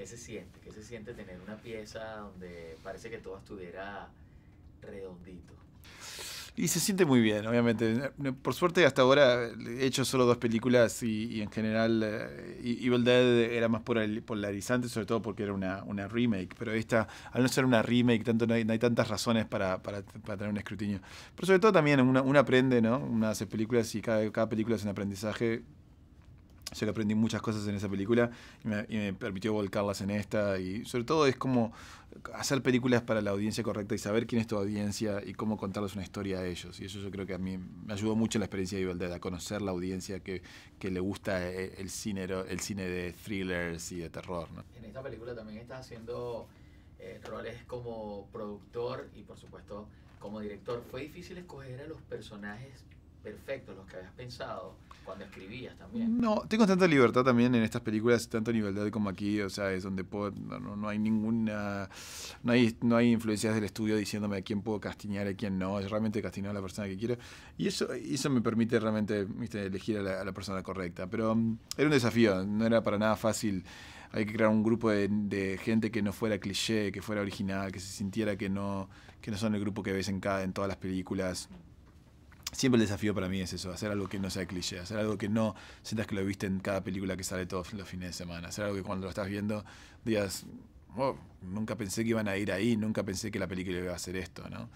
¿Qué se siente? ¿Qué se siente tener una pieza donde parece que todo estuviera redondito? Y se siente muy bien, obviamente. Por suerte, hasta ahora he hecho solo dos películas y, en general eh, Evil Dead era más polarizante, sobre todo porque era una, remake. Pero esta, al no ser una remake, tanto no hay, tantas razones para, tener un escrutinio. Pero sobre todo también uno aprende, ¿no? Uno hace películas y cada, cada película es un aprendizaje yo aprendí muchas cosas en esa película y me, permitió volcarlas en esta. Y sobre todo es como hacer películas para la audiencia correcta y saber quién es tu audiencia y cómo contarles una historia a ellos. Y eso yo creo que a mí me ayudó mucho la experiencia de Igualdad, a conocer la audiencia que, que le gusta eh, el, cine, el cine de thrillers y de terror. ¿no? En esta película también estás haciendo eh, roles como productor y por supuesto como director. ¿Fue difícil escoger a los personajes perfectos los que habías pensado cuando escribías también. No, tengo tanta libertad también en estas películas, tanto de libertad como aquí, o sea, es donde puedo, no, hay ninguna, no hay, no hay influencias del estudio diciéndome a quién puedo castiñar y a quién no, es realmente castiñar a la persona que quiero. Y eso, eso me permite realmente ¿viste? elegir a la, persona correcta, pero mm, era un desafío, no era para nada fácil. Hay que crear un grupo de, de, gente que no fuera cliché, que fuera original, que se sintiera que no, que no son el grupo que ves en cada, en todas las películas. Siempre el desafío para mí es eso, hacer algo que no sea cliché, hacer algo que no sientas que lo viste en cada película que sale todos los fines de semana, hacer algo que cuando lo estás viendo digas, oh, nunca pensé que iban a ir ahí, nunca pensé que la película iba a hacer esto, ¿no?